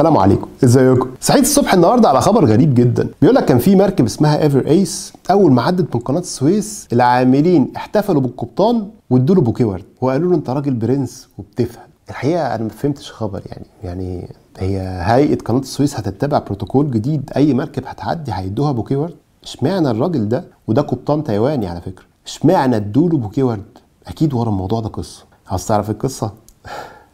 السلام عليكم ازيكم صحيت الصبح النهارده على خبر غريب جدا بيقول لك كان في مركب اسمها ايفر ايس اول ما عدت من قناه السويس العاملين احتفلوا بالقبطان وادوا له بوكيه ورد وقالوا له انت راجل برنس وبتفهم الحقيقه انا ما فهمتش خبر يعني يعني هي هيئه قناه السويس هتتبع بروتوكول جديد اي مركب هتعدي هيدوها بوكيه ورد اشمعنى الراجل ده وده قبطان تايواني على فكره اشمعنى ادوا له بوكيه ورد اكيد ورا الموضوع ده قصه عايز تعرف القصه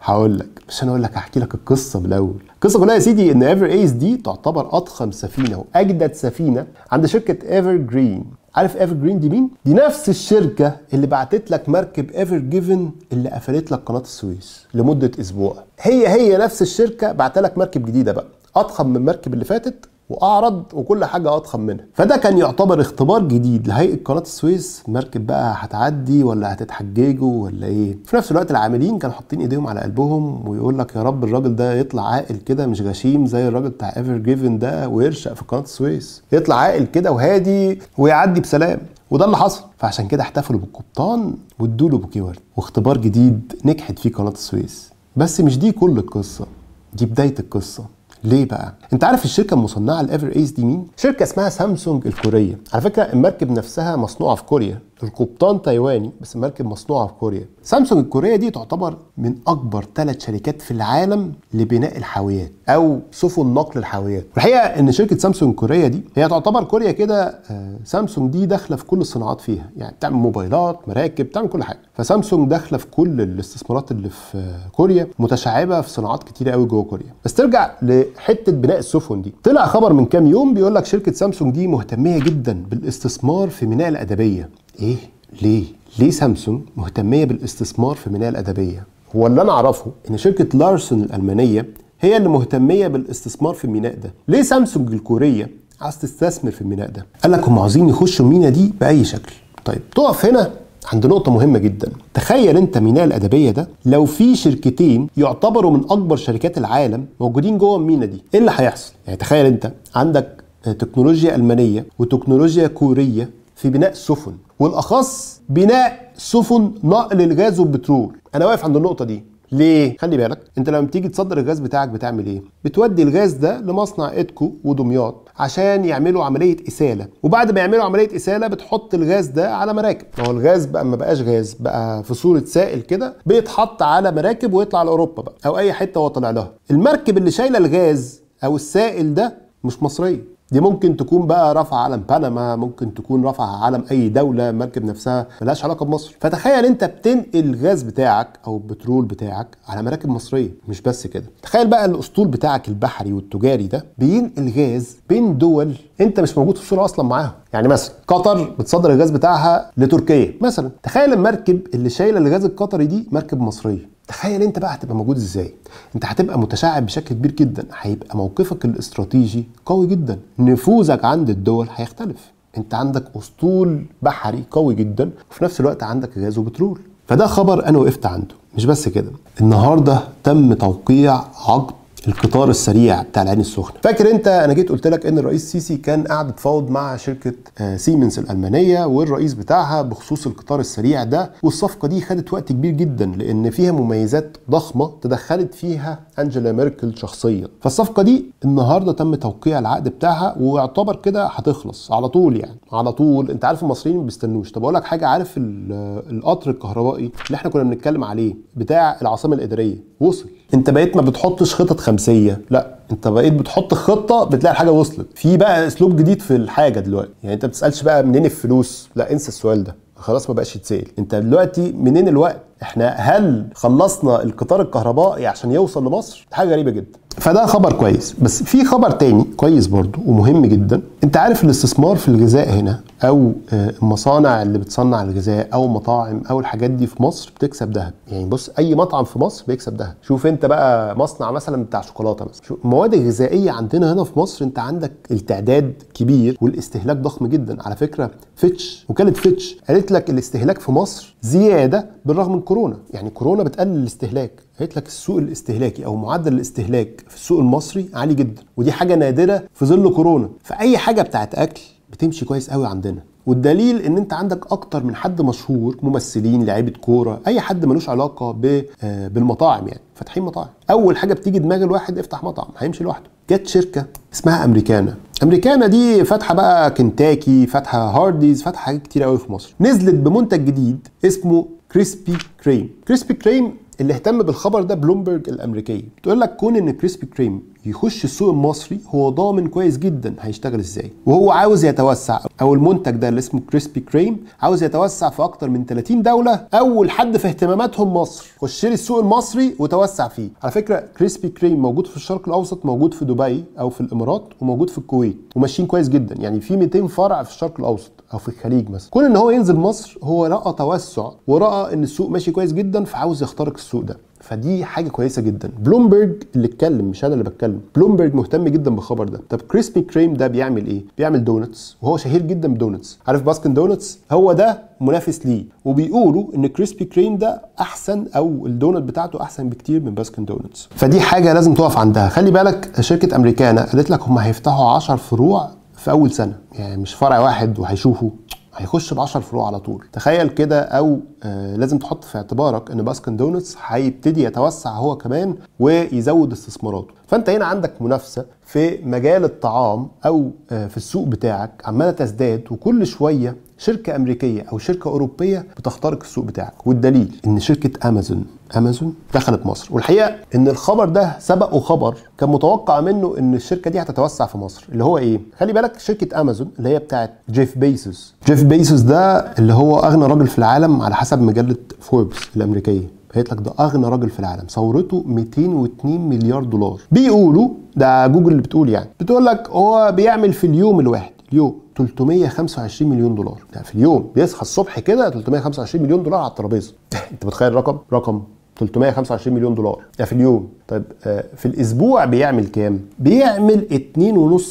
هقول لك بس انا اقول لك احكي لك القصه بالاول القصه كلها يا سيدي ان ايفر ايس دي تعتبر اضخم سفينه واجدد سفينه عند شركه ايفر جرين عارف ايفر جرين دي مين دي نفس الشركه اللي بعتت لك مركب ايفر جيفن اللي قفلت لك قناه السويس لمده اسبوع هي هي نفس الشركه بعت لك مركب جديده بقى اضخم من المركب اللي فاتت واعرض وكل حاجه اضخم منها فده كان يعتبر اختبار جديد لهيئه قناه السويس مركب بقى هتعدي ولا هتتحججوا ولا ايه في نفس الوقت العاملين كانوا حاطين ايديهم على قلبهم ويقول لك يا رب الراجل ده يطلع عاقل كده مش غشيم زي الراجل بتاع ايفر جيفن ده ويرشق في قناه السويس يطلع عاقل كده وهادي ويعدي بسلام وده اللي حصل فعشان كده احتفلوا بالقبطان وادوا له بوكيورد ورد واختبار جديد نجحت فيه قناه السويس بس مش دي كل القصه دي بدايه القصه ليه بقى؟ انت عارف الشركه المصنعه الايفر ايس دي مين؟ شركه اسمها سامسونج الكوريه على فكره المركب نفسها مصنوعه في كوريا القبطان تايواني بس مركب مصنوعه في كوريا سامسونج الكوريه دي تعتبر من اكبر ثلاث شركات في العالم لبناء الحاويات او سفن نقل الحاويات الحقيقه ان شركه سامسونج الكوريه دي هي تعتبر كوريا كده آه، سامسونج دي داخله في كل الصناعات فيها يعني بتعمل موبايلات مراكب بتعمل كل حاجه فسامسونج داخله في كل الاستثمارات اللي في آه، كوريا متشعبه في صناعات كتيره قوي جوه كوريا بس ترجع لحته بناء السفن دي طلع خبر من كام يوم بيقول لك شركه سامسونج دي مهتميه جدا بالاستثمار في ميناء الادبيه ايه ليه ليه سامسونج مهتميه بالاستثمار في ميناء الادبيه هو اللي انا اعرفه ان شركه لارسون الالمانيه هي اللي مهتميه بالاستثمار في الميناء ده ليه سامسونج الكوريه عايز تستثمر في الميناء ده قال لك هم عاوزين يخشوا المينا دي باي شكل طيب تقف هنا عند نقطة مهمة جدا تخيل انت ميناء الأدبية ده لو في شركتين يعتبروا من أكبر شركات العالم موجودين جوه المينا دي ايه اللي هيحصل يعني تخيل انت عندك تكنولوجيا ألمانية وتكنولوجيا كورية في بناء السفن والاخص بناء سفن نقل الغاز والبترول انا واقف عند النقطه دي ليه؟ خلي بالك انت لما بتيجي تصدر الغاز بتاعك بتعمل ايه؟ بتودي الغاز ده لمصنع ايدكو ودمياط عشان يعملوا عمليه اساله وبعد ما يعملوا عمليه اساله بتحط الغاز ده على مراكب ما هو الغاز بقى ما بقاش غاز بقى في صوره سائل كده بيتحط على مراكب ويطلع لاوروبا بقى او اي حته هو طالع لها المركب اللي شايله الغاز او السائل ده مش مصريه دي ممكن تكون بقى رفع علم بنما ممكن تكون رفع علم اي دوله مركب نفسها ملهاش علاقه بمصر فتخيل انت بتنقل الغاز بتاعك او البترول بتاعك على مراكب مصريه مش بس كده تخيل بقى الاسطول بتاعك البحري والتجاري ده بينقل غاز بين دول انت مش موجود في الصوره اصلا معاهم يعني مثلا قطر بتصدر الغاز بتاعها لتركيا مثلا تخيل المركب اللي شايله الغاز القطري دي مركب مصريه تخيل انت بقى هتبقى موجود ازاي انت هتبقى متشعب بشكل كبير جدا هيبقى موقفك الاستراتيجي قوي جدا نفوذك عند الدول هيختلف انت عندك اسطول بحري قوي جدا وفي نفس الوقت عندك غاز وبترول فده خبر انا وقفت عنده مش بس كده النهارده تم توقيع عقد القطار السريع بتاع العين السخنه فاكر انت انا جيت قلت لك ان الرئيس سيسي كان قاعد تفاوض مع شركه سيمنز آه، الالمانيه والرئيس بتاعها بخصوص القطار السريع ده والصفقه دي خدت وقت كبير جدا لان فيها مميزات ضخمه تدخلت فيها انجيلا ميركل شخصيا فالصفقه دي النهارده تم توقيع العقد بتاعها ويعتبر كده هتخلص على طول يعني على طول انت عارف المصريين ما بيستنوش طب اقول لك حاجه عارف القطر الكهربائي اللي احنا كنا بنتكلم عليه بتاع العاصمه الاداريه وصل انت بقيت ما بتحطش خطط خمسيه لا انت بقيت بتحط خطه بتلاقي الحاجه وصلت في بقى اسلوب جديد في الحاجه دلوقتي يعني انت ما بتسالش بقى منين الفلوس لا انسى السؤال ده خلاص ما بقاش يتسال انت دلوقتي منين الوقت احنا هل خلصنا القطار الكهربائي عشان يوصل لمصر حاجه غريبه جدا فده خبر كويس بس في خبر تاني كويس برضو ومهم جدا انت عارف الاستثمار في الغذاء هنا او آه، المصانع اللي بتصنع الغذاء او مطاعم او الحاجات دي في مصر بتكسب ذهب يعني بص اي مطعم في مصر بيكسب ذهب شوف انت بقى مصنع مثلا بتاع شوكولاته مثلا شوف المواد الغذائيه عندنا هنا في مصر انت عندك التعداد كبير والاستهلاك ضخم جدا على فكره فيتش وكاله فيتش قالت لك الاستهلاك في مصر زياده بالرغم من كورونا يعني كورونا بتقلل الاستهلاك قالت لك السوق الاستهلاكي او معدل الاستهلاك في السوق المصري عالي جدا ودي حاجه نادره في ظل كورونا فاي حاجه بتاعت اكل بتمشي كويس قوي عندنا والدليل ان انت عندك اكتر من حد مشهور ممثلين لعيبه كوره اي حد ملوش علاقه آه، بالمطاعم يعني فاتحين مطاعم اول حاجه بتيجي دماغ الواحد افتح مطعم هيمشي لوحده جت شركه اسمها امريكانا امريكانا دي فاتحه بقى كنتاكي فاتحه هارديز فاتحه حاجات كتير قوي في مصر نزلت بمنتج جديد اسمه كريسبي كريم كريسبي كريم اللي اهتم بالخبر ده بلومبرج الامريكيه بتقول لك كون ان كريسبي كريم يخش السوق المصري هو ضامن كويس جدا هيشتغل ازاي وهو عاوز يتوسع او المنتج ده اللي اسمه كريسبي كريم عاوز يتوسع في اكتر من 30 دوله اول حد في اهتماماتهم مصر خش لي السوق المصري وتوسع فيه على فكره كريسبي كريم موجود في الشرق الاوسط موجود في دبي او في الامارات وموجود في الكويت وماشيين كويس جدا يعني في 200 فرع في الشرق الاوسط او في الخليج مثلا كون ان هو ينزل مصر هو راى توسع وراى ان السوق ماشي كويس جدا فعاوز يخترق السوق ده فدي حاجه كويسه جدا بلومبرج اللي اتكلم مش انا اللي بتكلم بلومبرج مهتم جدا بالخبر ده طب كريسبي كريم ده بيعمل ايه بيعمل دونتس وهو شهير جدا بدونتس عارف باسكن دونتس هو ده منافس ليه وبيقولوا ان كريسبي كريم ده احسن او الدونت بتاعته احسن بكتير من باسكن دونتس فدي حاجه لازم تقف عندها خلي بالك شركه امريكانا قالت لك هم هيفتحوا 10 فروع في اول سنه يعني مش فرع واحد وهيشوفوا هيخش ب 10 فروع على طول تخيل كده او آه، لازم تحط في اعتبارك ان باسكن دونتس هيبتدي يتوسع هو كمان ويزود استثماراته فانت هنا عندك منافسه في مجال الطعام او آه، في السوق بتاعك عماله تزداد وكل شويه شركه امريكيه او شركه اوروبيه بتخترق السوق بتاعك والدليل ان شركه امازون امازون دخلت مصر والحقيقه ان الخبر ده سبقه خبر كان متوقع منه ان الشركه دي هتتوسع في مصر اللي هو ايه خلي بالك شركه امازون اللي هي بتاعت جيف بيسوس جيف بيسوس ده اللي هو اغنى راجل في العالم على حسب حسب مجله فوربس الامريكيه قالت لك ده اغنى راجل في العالم ثورته 202 مليار دولار بيقولوا ده جوجل اللي بتقول يعني بتقول لك هو بيعمل في اليوم الواحد اليوم 325 مليون دولار ده في اليوم بيصحى الصبح كده 325 مليون دولار على الترابيزه انت متخيل رقم رقم 325 مليون دولار ده في اليوم طيب آه، في الاسبوع بيعمل كام بيعمل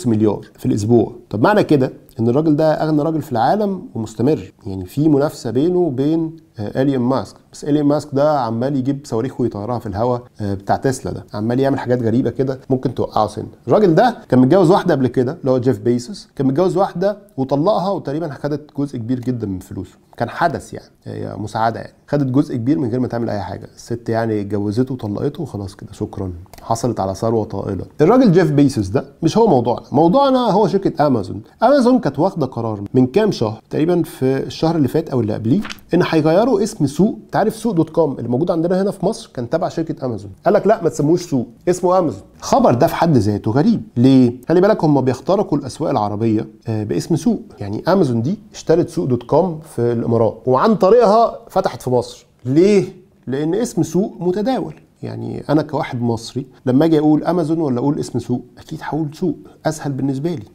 2.5 مليار في الاسبوع طب معنى كده ان الراجل ده اغنى راجل في العالم ومستمر يعني في منافسه بينه وبين اليون آه، ماسك بس اليون ماسك ده عمال يجيب صواريخ ويطيرها في الهواء آه، بتاع تسلا ده عمال يعمل حاجات غريبه كده ممكن توقعه سن الراجل ده كان متجوز واحده قبل كده اللي هو جيف بيسوس كان متجوز واحده وطلقها وتقريبا خدت جزء كبير جدا من فلوسه كان حدث يعني هي آه، مساعده يعني خدت جزء كبير من غير ما تعمل اي حاجه الست يعني اتجوزته وطلقته وخلاص كده شكرا حصلت على ثروه طائله الراجل جيف بيسوس ده مش هو موضوعنا موضوعنا هو شركه امازون امازون كانت واخده قرار من كام شهر تقريبا في الشهر اللي فات او اللي قبليه ان هيغير غيروا اسم سوق تعرف سوق دوت كوم اللي موجود عندنا هنا في مصر كان تبع شركه امازون قال لك لا ما تسموش سوق اسمه امازون خبر ده في حد ذاته غريب ليه خلي بالك هم بيخترقوا الاسواق العربيه آه، باسم سوق يعني امازون دي اشترت سوق دوت كوم في الامارات وعن طريقها فتحت في مصر ليه لان اسم سوق متداول يعني انا كواحد مصري لما اجي اقول امازون ولا اقول اسم سوق اكيد هقول سوق اسهل بالنسبه لي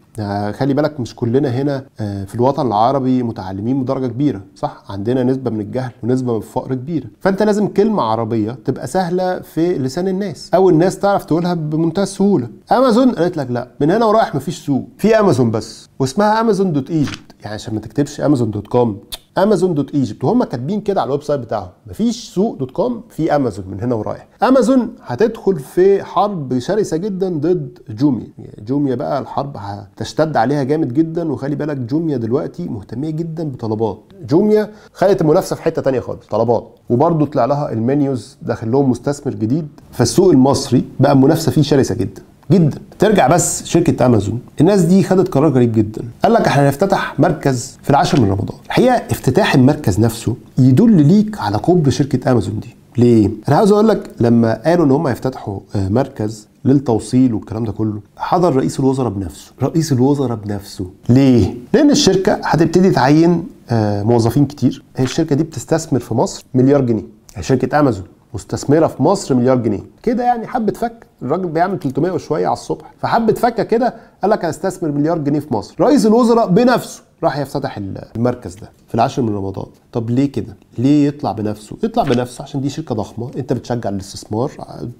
خلي بالك مش كلنا هنا آه، في الوطن العربي متعلمين بدرجه كبيره صح عندنا نسبه من الجهل ونسبه من الفقر كبيره فانت لازم كلمه عربيه تبقى سهله في لسان الناس او الناس تعرف تقولها بمنتهى السهوله امازون قالت لك لا من هنا ورايح مفيش سوق في امازون بس واسمها امازون دوت ايجيبت يعني عشان ما تكتبش امازون دوت كوم امازون دوت ايجيبت وهم كاتبين كده على الويب سايت بتاعهم مفيش سوق دوت كوم في امازون من هنا ورايح امازون هتدخل في حرب شرسه جدا ضد جوميا جوميا بقى الحرب هتشتد عليها جامد جدا وخلي بالك جوميا دلوقتي مهتميه جدا بطلبات جوميا خلت المنافسه في حته ثانيه خالص طلبات وبرده طلع لها المنيوز داخل لهم مستثمر جديد فالسوق المصري بقى المنافسه فيه شرسه جدا جدا ترجع بس شركه امازون الناس دي خدت قرار غريب جدا قال لك احنا هنفتتح مركز في العاشر من رمضان الحقيقه افتتاح المركز نفسه يدل ليك على كبر شركه امازون دي ليه؟ انا عاوز اقول لك لما قالوا ان هم هيفتتحوا آه، مركز للتوصيل والكلام ده كله حضر رئيس الوزراء بنفسه رئيس الوزراء بنفسه ليه لان الشركه هتبتدي تعين آه، موظفين كتير الشركه دي بتستثمر في مصر مليار جنيه يعني شركه امازون مستثمره في مصر مليار جنيه كده يعني حبه فك الراجل بيعمل 300 وشويه على الصبح فحب تفكك كده قال لك هستثمر مليار جنيه في مصر رئيس الوزراء بنفسه راح يفتتح المركز ده في العاشر من رمضان طب ليه كده ليه يطلع بنفسه يطلع بنفسه عشان دي شركه ضخمه انت بتشجع الاستثمار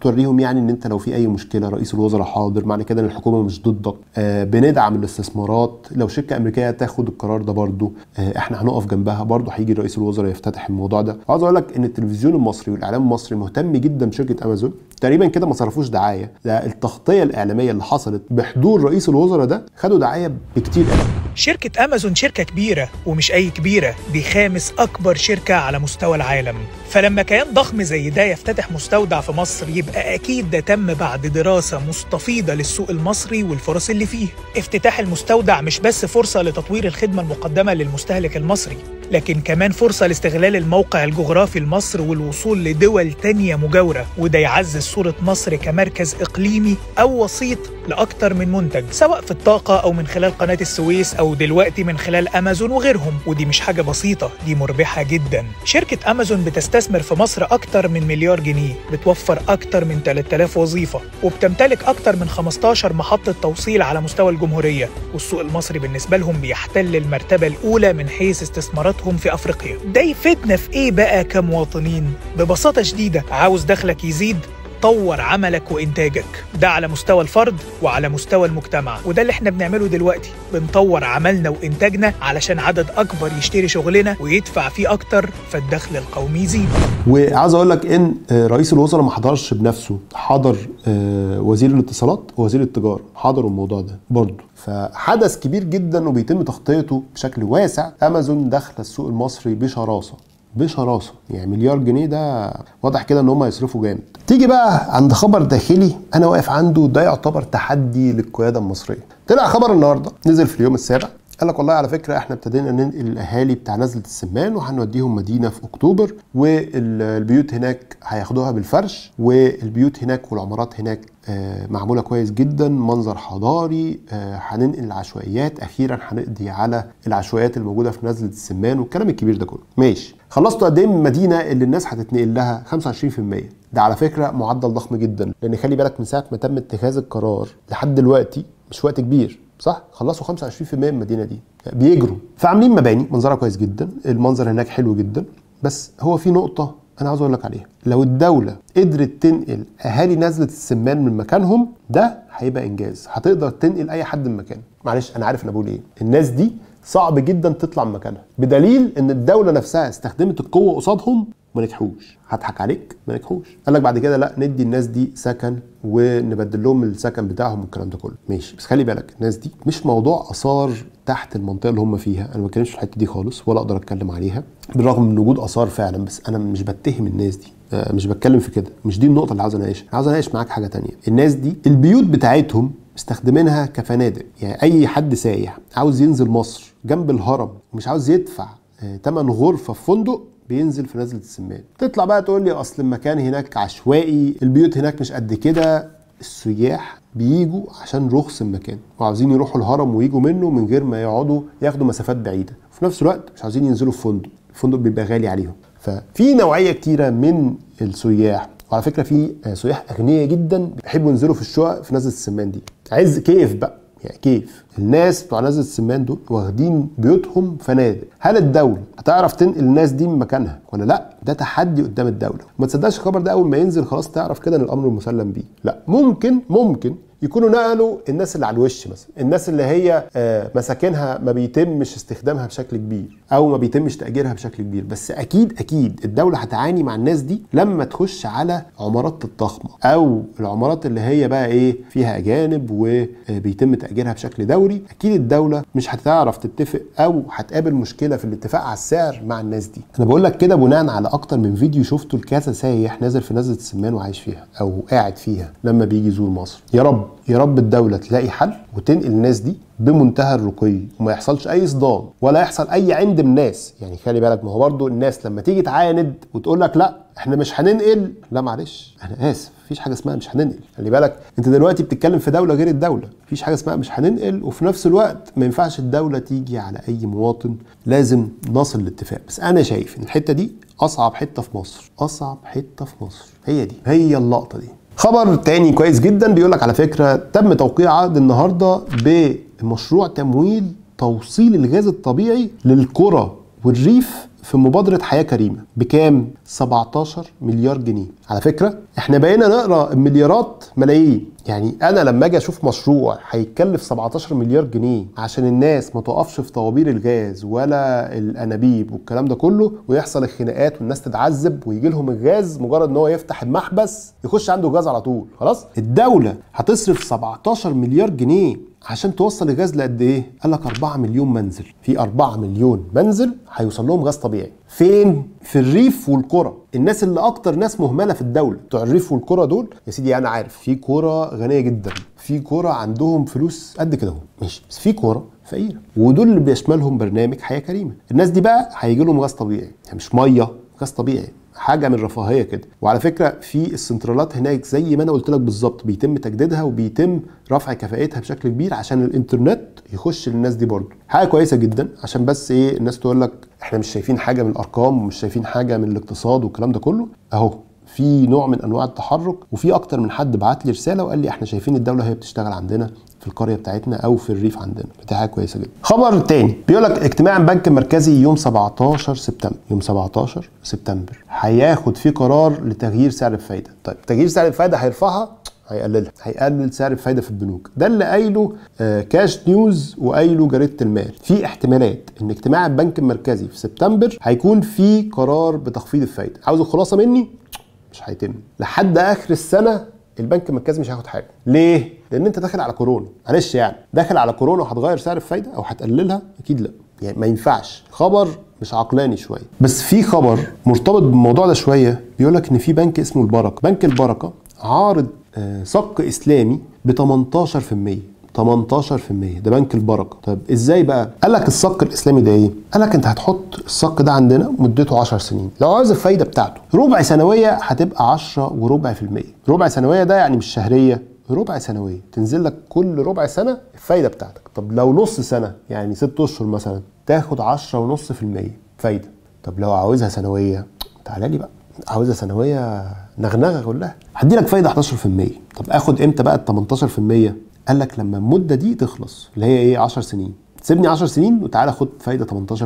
توريهم يعني ان انت لو في اي مشكله رئيس الوزراء حاضر معنى كده ان الحكومه مش ضدك آه بندعم الاستثمارات لو شركه امريكيه تاخد القرار ده برضو آه احنا هنقف جنبها برضو هيجي رئيس الوزراء يفتتح الموضوع ده عايز اقول لك ان التلفزيون المصري والاعلام المصري مهتم جدا بشركه امازون تقريبا كده ما صرفوش دعايه ده التغطيه الاعلاميه اللي حصلت بحضور رئيس الوزراء ده خدوا دعايه بكتير قوي شركه امازون امازون شركة كبيرة ومش أي كبيرة دي خامس أكبر شركة على مستوى العالم فلما كيان ضخم زي ده يفتتح مستودع في مصر يبقى أكيد ده تم بعد دراسة مستفيضة للسوق المصري والفرص اللي فيه افتتاح المستودع مش بس فرصة لتطوير الخدمة المقدمة للمستهلك المصري لكن كمان فرصة لاستغلال الموقع الجغرافي لمصر والوصول لدول تانية مجاورة وده يعزز صورة مصر كمركز إقليمي أو وسيط لأكتر من منتج سواء في الطاقة أو من خلال قناة السويس أو دلوقتي من خلال أمازون وغيرهم ودي مش حاجة بسيطة دي مربحة جدا شركة أمازون بتستثمر في مصر أكتر من مليار جنيه بتوفر أكتر من 3000 وظيفة وبتمتلك أكتر من 15 محطة توصيل على مستوى الجمهورية والسوق المصري بالنسبة لهم بيحتل المرتبة الأولى من حيث استثمارات عملتهم في افريقيا ده يفيدنا في ايه بقى كمواطنين ببساطه شديده عاوز دخلك يزيد تطور عملك وانتاجك ده على مستوى الفرد وعلى مستوى المجتمع وده اللي احنا بنعمله دلوقتي بنطور عملنا وانتاجنا علشان عدد اكبر يشتري شغلنا ويدفع فيه اكتر فالدخل القومي يزيد وعايز اقول لك ان آه، رئيس الوزراء ما حضرش بنفسه حضر آه، وزير الاتصالات ووزير التجاره حضروا الموضوع ده برضه فحدث كبير جدا وبيتم تغطيته بشكل واسع امازون دخل السوق المصري بشراسه بشراسه يعني مليار جنيه ده واضح كده ان هم هيصرفوا جامد تيجي بقى عند خبر داخلي انا واقف عنده ده يعتبر تحدي للقياده المصريه طلع خبر النهارده نزل في اليوم السابع قال لك والله على فكره احنا ابتدينا ننقل الاهالي بتاع نزله السمان وهنوديهم مدينه في اكتوبر والبيوت هناك هياخدوها بالفرش والبيوت هناك والعمارات هناك آه، معموله كويس جدا منظر حضاري آه، هننقل العشوائيات اخيرا هنقضي على العشوائيات الموجوده في نزله السمان والكلام الكبير ده كله ماشي خلصتوا قد ايه من المدينه اللي الناس هتتنقل لها 25% ده على فكره معدل ضخم جدا لان خلي بالك من ساعه ما تم اتخاذ القرار لحد دلوقتي مش وقت كبير صح خلصوا 25% من المدينه دي بيجروا فعاملين مباني منظرها كويس جدا المنظر هناك حلو جدا بس هو في نقطه انا عاوز اقول لك عليها لو الدوله قدرت تنقل اهالي نزله السمان من مكانهم ده هيبقى انجاز هتقدر تنقل اي حد من مكانه معلش انا عارف انا بقول ايه الناس دي صعب جدا تطلع من مكانها بدليل ان الدوله نفسها استخدمت القوه قصادهم ما نجحوش هضحك عليك ما نجحوش قال لك بعد كده لا ندي الناس دي سكن ونبدل لهم السكن بتاعهم والكلام ده كله ماشي بس خلي بالك الناس دي مش موضوع اثار تحت المنطقه اللي هم فيها انا ما بتكلمش في الحته دي خالص ولا اقدر اتكلم عليها بالرغم من وجود اثار فعلا بس انا مش بتهم الناس دي آه، مش بتكلم في كده مش دي النقطه اللي عاوز اناقشها عاوز اناقش معاك حاجه تانية الناس دي البيوت بتاعتهم مستخدمينها كفنادق يعني اي حد سايح عاوز ينزل مصر جنب الهرم ومش عاوز يدفع ثمن آه، غرفه في فندق بينزل في نزله السمان تطلع بقى تقول لي اصل المكان هناك عشوائي البيوت هناك مش قد كده السياح بيجوا عشان رخص المكان وعاوزين يروحوا الهرم ويجوا منه من غير ما يقعدوا ياخدوا مسافات بعيده وفي نفس الوقت مش عاوزين ينزلوا في فندق الفندق بيبقى غالي عليهم ففي نوعيه كتيره من السياح وعلى فكره في سياح اغنياء جدا بيحبوا ينزلوا في الشقق في نزله السمان دي عز كيف بقى يعني كيف الناس بتوع نزله السمان دول واخدين بيوتهم فنادق هل الدوله هتعرف تنقل الناس دي من مكانها ولا لا ده تحدي قدام الدوله وما تصدقش الخبر ده اول ما ينزل خلاص تعرف كده ان الامر مسلم بيه لا ممكن ممكن يكونوا نقلوا الناس اللي على الوش مثلا الناس اللي هي آه، مساكنها ما بيتمش استخدامها بشكل كبير او ما بيتمش تاجيرها بشكل كبير بس اكيد اكيد الدوله هتعاني مع الناس دي لما تخش على عمارات الضخمه او العمارات اللي هي بقى ايه فيها اجانب وبيتم تاجيرها بشكل دوري اكيد الدوله مش هتعرف تتفق او هتقابل مشكله في الاتفاق على السعر مع الناس دي انا بقول لك كده بناء على اكتر من فيديو شفته لكذا سايح نازل في نزله السمان وعايش فيها او قاعد فيها لما بيجي يزور مصر يا رب يا رب الدوله تلاقي حل وتنقل الناس دي بمنتهى الرقي وما يحصلش اي صدام ولا يحصل اي عند من يعني خلي بالك ما هو برضه الناس لما تيجي تعاند وتقول لك لا احنا مش هننقل لا معلش انا اسف مفيش حاجه اسمها مش هننقل خلي بالك انت دلوقتي بتتكلم في دوله غير الدوله مفيش حاجه اسمها مش هننقل وفي نفس الوقت ما ينفعش الدوله تيجي على اي مواطن لازم نصل لاتفاق بس انا شايف ان الحته دي اصعب حته في مصر اصعب حته في مصر هي دي هي اللقطه دي خبر تاني كويس جدا بيقول لك على فكره تم توقيع عقد النهارده بمشروع تمويل توصيل الغاز الطبيعي للقرى والريف في مبادره حياه كريمه بكام 17 مليار جنيه على فكره احنا بقينا نقرا مليارات ملايين يعني انا لما اجي اشوف مشروع هيتكلف 17 مليار جنيه عشان الناس ما تقفش في طوابير الغاز ولا الانابيب والكلام ده كله ويحصل الخناقات والناس تتعذب ويجي لهم الغاز مجرد ان هو يفتح المحبس يخش عنده غاز على طول خلاص الدوله هتصرف 17 مليار جنيه عشان توصل الغاز لقد ايه؟ قال لك 4 مليون منزل، في 4 مليون منزل هيوصل لهم غاز طبيعي. فين؟ في الريف والقرى، الناس اللي اكتر ناس مهمله في الدوله، بتوع الريف والقرى دول يا سيدي انا عارف في قرى غنيه جدا، في قرى عندهم فلوس قد كده اهو، ماشي، بس في قرى فقيره، ودول اللي بيشملهم برنامج حياه كريمه، الناس دي بقى هيجي لهم غاز طبيعي، يعني مش ميه، غاز طبيعي حاجه من رفاهيه كده وعلى فكره في السنترالات هناك زي ما انا قلت لك بالظبط بيتم تجديدها وبيتم رفع كفاءتها بشكل كبير عشان الانترنت يخش للناس دي برضه حاجه كويسه جدا عشان بس ايه الناس تقول لك احنا مش شايفين حاجه من الارقام ومش شايفين حاجه من الاقتصاد والكلام ده كله اهو في نوع من انواع التحرك وفي اكتر من حد بعت لي رساله وقال لي احنا شايفين الدوله هي بتشتغل عندنا في القريه بتاعتنا او في الريف عندنا فدي حاجه كويسه جدا خبر تاني بيقول لك اجتماع البنك المركزي يوم 17 سبتمبر يوم 17 سبتمبر هياخد فيه قرار لتغيير سعر الفايده طيب تغيير سعر الفايده هيرفعها هيقللها هيقلل سعر الفايده في البنوك ده اللي قايله آه كاش نيوز وقايله جريده المال في احتمالات ان اجتماع البنك المركزي في سبتمبر هيكون فيه قرار بتخفيض الفايده عاوز الخلاصه مني مش هيتم لحد اخر السنه البنك المركزي مش هياخد حاجه ليه لان انت داخل على كورونا معلش يعني داخل على كورونا وهتغير سعر الفايده او هتقللها اكيد لا يعني ما ينفعش خبر مش عقلاني شويه بس في خبر مرتبط بالموضوع ده شويه بيقول لك ان في بنك اسمه البركه بنك البركه عارض آه، صك اسلامي ب 18% 18% ده بنك البركه طب ازاي بقى قال لك الصك الاسلامي ده ايه قال لك انت هتحط الصك ده عندنا مدته 10 سنين لو عاوز الفايده بتاعته ربع سنويه هتبقى 10 وربع في المية ربع سنويه ده يعني مش شهريه ربع سنويه تنزل لك كل ربع سنه الفايده بتاعتك طب لو نص سنه يعني 6 اشهر مثلا تاخد المية فايده طب لو عاوزها سنويه تعالى لي بقى عاوزها سنويه نغنغه كلها هدي لك فايده 11% طب اخد امتى بقى ال 18% قال لك لما المده دي تخلص اللي هي ايه 10 سنين سيبني 10 سنين وتعالى خد فايده 18%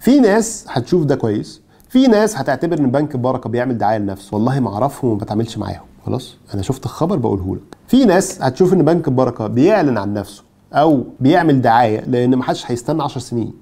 في ناس هتشوف ده كويس في ناس هتعتبر ان بنك البركه بيعمل دعايه لنفسه والله ما اعرفهم وما بتعاملش معاهم خلاص انا شفت الخبر بقوله لك في ناس هتشوف ان بنك البركه بيعلن عن نفسه او بيعمل دعايه لان ما حدش هيستنى 10 سنين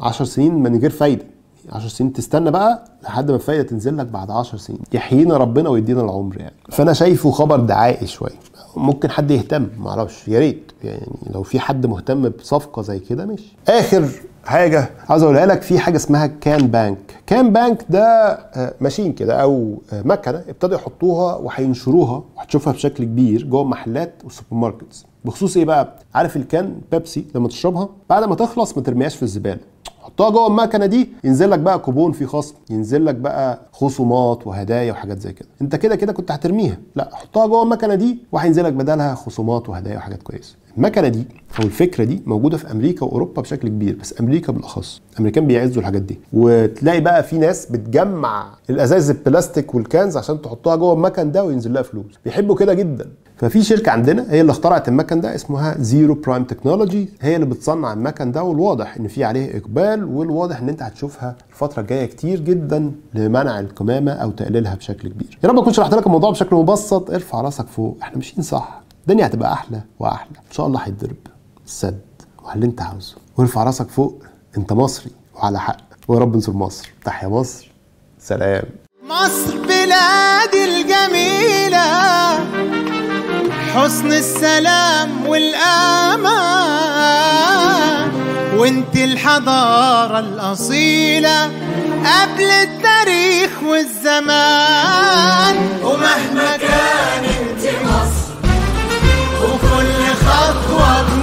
10 سنين من غير فايده 10 سنين تستنى بقى لحد ما الفايده تنزل لك بعد 10 سنين يحيينا ربنا ويدينا العمر يعني فانا شايفه خبر دعائي شويه ممكن حد يهتم معرفش يا ريت يعني لو في حد مهتم بصفقه زي كده ماشي اخر حاجه عاوز اقولها لك في حاجه اسمها كان بانك كان بانك ده آه، ماشين كده او آه، مكنه ابتدوا يحطوها وهينشروها وهتشوفها بشكل كبير جوه محلات والسوبر ماركتس بخصوص ايه بقى عارف الكان بيبسي لما تشربها بعد ما تخلص ما ترميهاش في الزباله حطها جوه المكنه دي ينزل لك بقى كوبون فيه خصم ينزل لك بقى خصومات وهدايا وحاجات زي كده انت كده كده كنت هترميها لا حطها جوه المكنه دي وهينزل لك بدلها خصومات وهدايا وحاجات كويسه المكنه دي او الفكره دي موجوده في امريكا واوروبا بشكل كبير بس امريكا بالاخص الامريكان بيعزوا الحاجات دي وتلاقي بقى في ناس بتجمع الازاز البلاستيك والكنز عشان تحطها جوه المكن ده وينزل لها فلوس بيحبوا كده جدا ففي شركه عندنا هي اللي اخترعت المكن ده اسمها زيرو برايم تكنولوجي هي اللي بتصنع المكن ده والواضح ان في عليه اقبال والواضح ان انت هتشوفها الفتره الجايه كتير جدا لمنع القمامه او تقليلها بشكل كبير يا رب اكون شرحت لك الموضوع بشكل مبسط ارفع راسك فوق احنا ماشيين صح الدنيا هتبقى احلى واحلى ان شاء الله هيتضرب السد وعلى انت عاوزه وارفع راسك فوق انت مصري وعلى حق ويا رب انصر مصر تحيا مصر سلام مصر بلادي الجميله حسن السلام والأمان وانت الحضارة الأصيلة قبل التاريخ والزمان ومهما كان انت مصر وكل خطوة